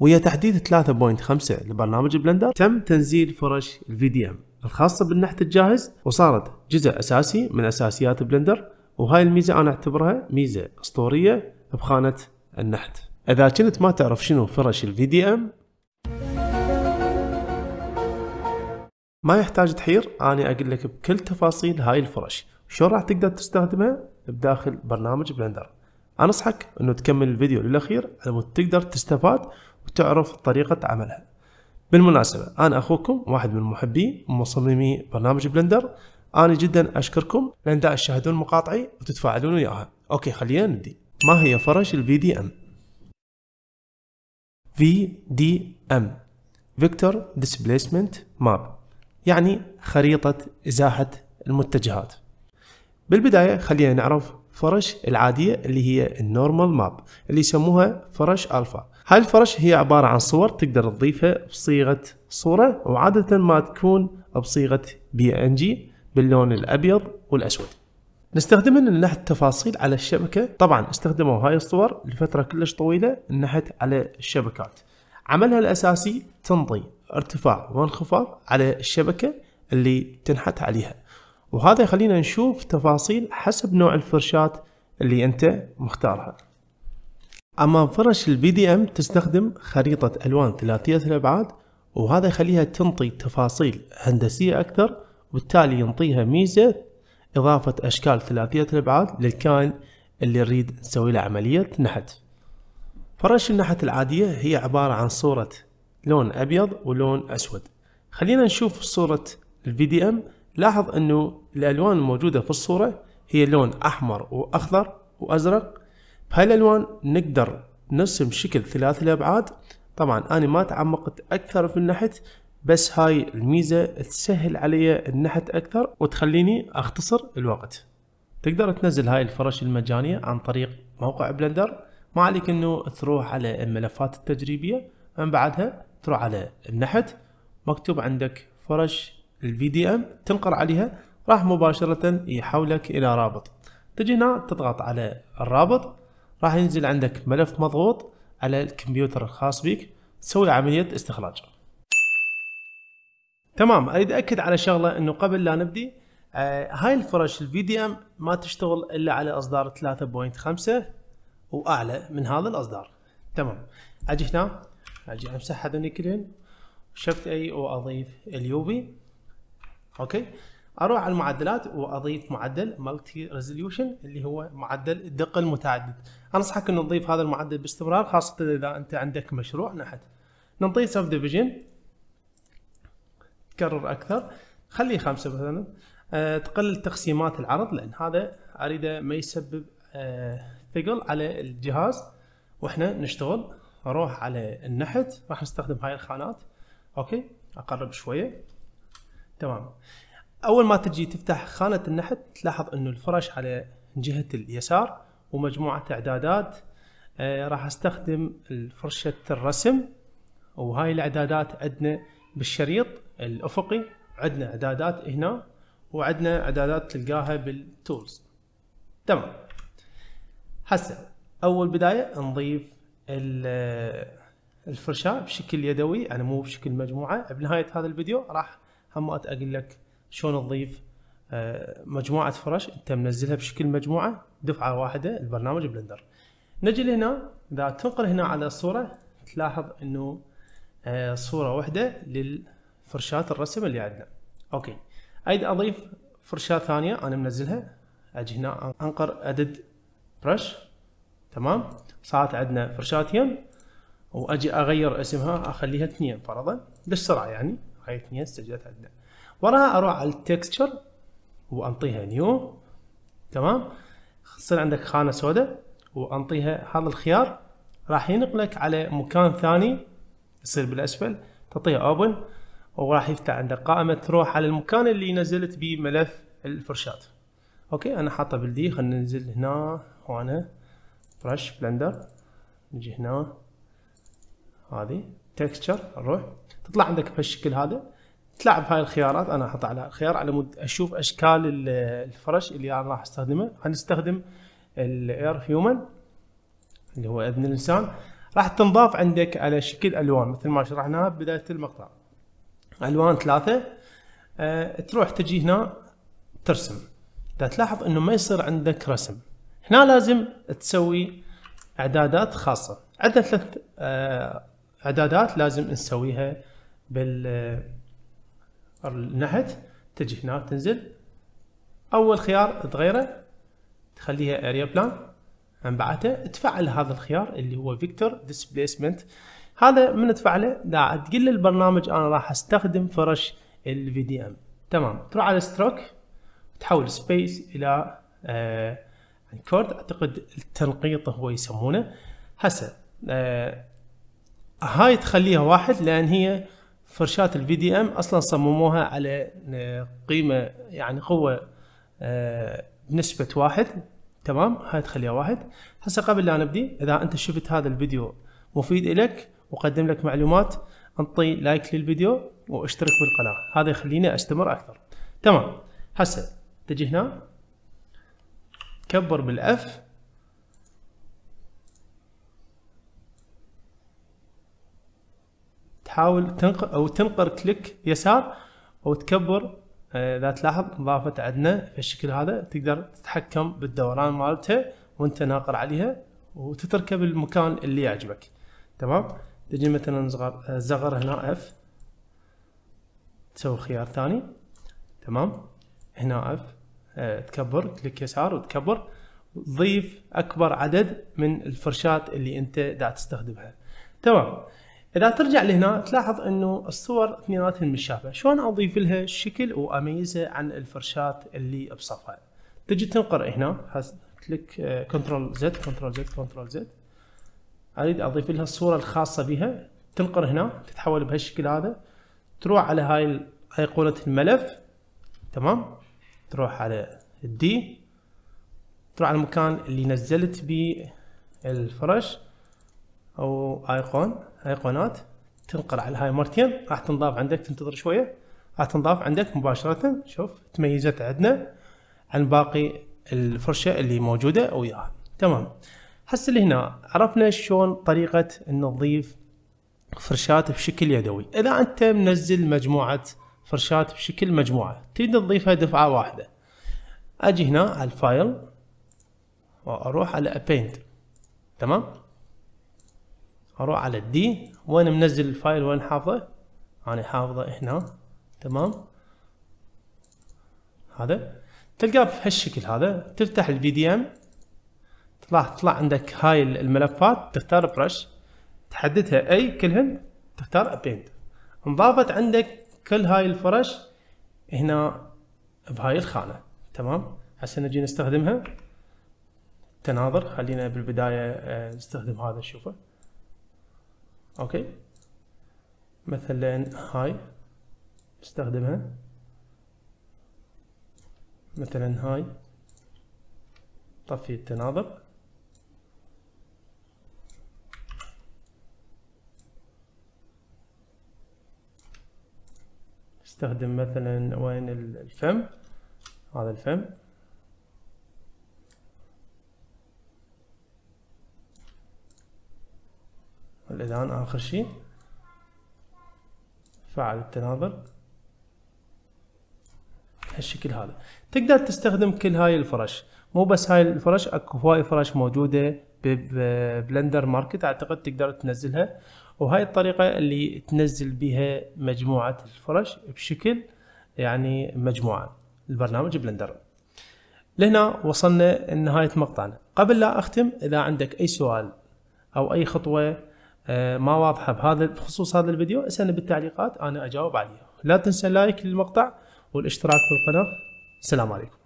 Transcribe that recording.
ويا تحديث 3.5 لبرنامج بلندر تم تنزيل فرش الفي دي ام الخاصة بالنحت الجاهز وصارت جزء أساسي من أساسيات بلندر وهاي الميزة أنا أعتبرها ميزة أسطورية بخانة النحت إذا كنت ما تعرف شنو فرش الفي دي ام ما يحتاج تحير أنا أقول لك بكل تفاصيل هاي الفرش شو راح تقدر تستخدمها بداخل برنامج بلندر أنصحك أنه تكمل الفيديو للأخير على تقدر تستفاد وتعرف طريقة عملها بالمناسبة أنا أخوكم واحد من محبي ومصممي برنامج بلندر أنا جدا أشكركم لأن دا تشاهدون مقاطعي وتتفاعلون وياها أوكي خلينا نبدي ما هي فرش الـ VDM؟ VDM Vector Displacement Map يعني خريطة إزاحة المتجهات بالبداية خلينا نعرف فرش العادية اللي هي النورمال ماب اللي يسموها فرش ألفا هاي الفرش هي عبارة عن صور تقدر تضيفها بصيغة صورة وعادة ما تكون بصيغة بي ان جي باللون الأبيض والأسود نستخدمها لنحت تفاصيل التفاصيل على الشبكة طبعا استخدموا هاي الصور لفترة كلش طويلة النحت على الشبكات عملها الأساسي تنطي ارتفاع وانخفاض على الشبكة اللي تنحت عليها وهذا يخلينا نشوف تفاصيل حسب نوع الفرشات اللي انت مختارها اما فرش البي دي ام تستخدم خريطة الوان ثلاثية الابعاد وهذا يخليها تنطي تفاصيل هندسية اكثر وبالتالي ينطيها ميزة اضافة اشكال ثلاثية الابعاد للكائن اللي نريد نسوي له عملية نحت فرش النحت العادية هي عبارة عن صورة لون ابيض ولون اسود خلينا نشوف صورة الفي دي ام لاحظ انه الالوان الموجودة في الصورة هي لون احمر واخضر وازرق بهاي الالوان نقدر نرسم شكل ثلاثي الابعاد طبعا انا ما تعمقت اكثر في النحت بس هاي الميزة تسهل علي النحت اكثر وتخليني اختصر الوقت تقدر تنزل هاي الفرش المجانية عن طريق موقع بلندر ما عليك انه تروح على الملفات التجريبية من بعدها تروح على النحت مكتوب عندك فرش الفي دي ام تنقر عليها راح مباشرة يحولك الى رابط تجي هنا تضغط على الرابط راح ينزل عندك ملف مضغوط على الكمبيوتر الخاص بك تسوي عملية استخراج تمام اريد اكد على شغله انه قبل لا نبدي آه هاي الفرش الفي دي ام ما تشتغل الا على اصدار 3.5 واعلى من هذا الاصدار تمام اجي هنا اجي امسح هذول كلين شفت اي واضيف اليوبي اوكي اروح على المعدلات واضيف معدل مالتي ريزوليوشن اللي هو معدل الدقه المتعدد انصحك انه تضيف هذا المعدل باستمرار خاصه اذا انت عندك مشروع نحت نعطيه سب ديفيجن تكرر اكثر خليه خمسه مثلا أه تقلل تقسيمات العرض لان هذا اريده ما يسبب أه ثقل على الجهاز واحنا نشتغل اروح على النحت راح نستخدم هاي الخانات اوكي اقرب شويه تمام اول ما تجي تفتح خانه النحت تلاحظ انه الفرش على جهه اليسار ومجموعة اعدادات آه، راح استخدم فرشة الرسم وهاي الاعدادات عندنا بالشريط الافقي عندنا اعدادات هنا وعندنا اعدادات تلقاها بالتولز تمام هسه اول بدايه نضيف آه، الفرشاه بشكل يدوي يعني مو بشكل مجموعه بنهايه هذا الفيديو راح همات اقول لك شلون تضيف آه، مجموعه فرش انت منزلها بشكل مجموعه دفعه واحده البرنامج بلندر نجي لهنا اذا تنقل هنا على الصوره تلاحظ انه آه، صوره واحده للفرشات الرسم اللي عندنا اوكي ايد اضيف فرشاه ثانيه انا منزلها اجي هنا انقر ادد برش تمام صارت عندنا فرشاتين يم واجي اغير اسمها اخليها اثنين فرضا للسرعه يعني هاي اثنين سجلت عندنا وراها اروح على التكستشر وانطيها نيو تمام تصير عندك خانه سوداء وانطيها هذا الخيار راح ينقلك على مكان ثاني يصير بالاسفل تعطيها اوبن وراح يفتح عندك قائمه تروح على المكان اللي نزلت بيه ملف الفرشات اوكي انا حاطه بالدي خلينا ننزل هنا وانا برش بلندر نجي هنا هذه تكستشر نروح تطلع عندك بهالشكل هذا تلعب هاي الخيارات انا احط على خيار على مود اشوف اشكال الفرش اللي انا راح استخدمه هنستخدم الاير هيومن اللي هو اذن الانسان راح تنضاف عندك على شكل الوان مثل ما شرحناها بدايه المقطع الوان ثلاثه أه تروح تجي هنا ترسم تلاحظ انه ما يصير عندك رسم هنا لازم تسوي اعدادات خاصه عندنا آه، ثلاث اعدادات لازم نسويها بال النحت تجي هنا تنزل اول خيار تغيره تخليها اريا بلان من بعدها تفعل هذا الخيار اللي هو فيكتور ديسبيسمنت هذا من تفعله لا تقل البرنامج انا راح استخدم فرش الفي دي ام تمام تروح على ستروك تحول سبيس الى آه كورد اعتقد التنقيط هو يسمونه هسه آه هاي تخليها واحد لان هي فرشات الفي دي ام اصلا صمموها على آه، قيمه يعني قوه آه، بنسبه واحد تمام هاي تخليها واحد هسه قبل لا نبدي اذا انت شفت هذا الفيديو مفيد لك وقدم لك معلومات انطي لايك للفيديو واشترك بالقناه هذا يخليني استمر اكثر تمام هسه تجي هنا كبر بالاف تحاول تنقر او تنقر كليك يسار او تكبر آه، اذا تلاحظ ضافت عندنا في الشكل هذا تقدر تتحكم بالدوران مالتها وانت ناقر عليها وتتركها بالمكان اللي يعجبك تمام تجي مثلا زغر آه، زغر هنا اف تسوي خيار ثاني تمام هنا اف آه، تكبر كليك يسار وتكبر ضيف اكبر عدد من الفرشات اللي انت دا تستخدمها تمام اذا ترجع لهنا تلاحظ انه الصور اثنيناتهم متشابهه شلون اضيف لها الشكل واميزها عن الفرشات اللي بصفها تجي تنقر هنا كليك آه، كنترول زد كنترول زد كنترول زد اريد اضيف لها الصوره الخاصه بها تنقر هنا تتحول بهالشكل هذا تروح على هاي ايقونه الملف تمام تروح على الدي تروح على المكان اللي نزلت بيه الفرش او ايقون ايقونات تنقر على هاي مرتين راح تنضاف عندك تنتظر شويه راح تنضاف عندك مباشره شوف تميزت عندنا عن باقي الفرشه اللي موجوده وياها تمام هسه اللي هنا عرفنا شلون طريقه ان نضيف فرشات بشكل يدوي اذا انت منزل مجموعه فرشات بشكل مجموعه تريد تضيفها دفعه واحده اجي هنا على الفايل واروح على ابينت تمام اروح على الدي وين منزل الفايل وين حافظه انا حافظه هنا تمام هذا تلقاه بهالشكل هذا تفتح الفي دي ام تطلع تطلع عندك هاي الملفات تختار برش تحددها اي كلهن تختار ابيند انضافت عندك كل هاي الفرش هنا بهاي الخانة تمام هسه نجي نستخدمها تناظر خلينا بالبداية آه، نستخدم هذا شوفه اوكي مثلا هاي نستخدمها مثلا هاي طفي التناظر استخدم مثلا وين الفم هذا الفم الآن آخر شيء فعل التناظر هالشكل هذا تقدر تستخدم كل هاي الفرش مو بس هاي الفرش اكو هواي فرش موجوده ببلندر ماركت اعتقد تقدر تنزلها وهاي الطريقه اللي تنزل بها مجموعه الفرش بشكل يعني مجموعه البرنامج بلندر لهنا وصلنا لنهايه مقطعنا قبل لا اختم اذا عندك اي سؤال او اي خطوه آه، ما واضحه بهذا بخصوص هذا الفيديو اسالني بالتعليقات انا اجاوب عليها لا تنسى اللايك للمقطع والاشتراك في القناه السلام عليكم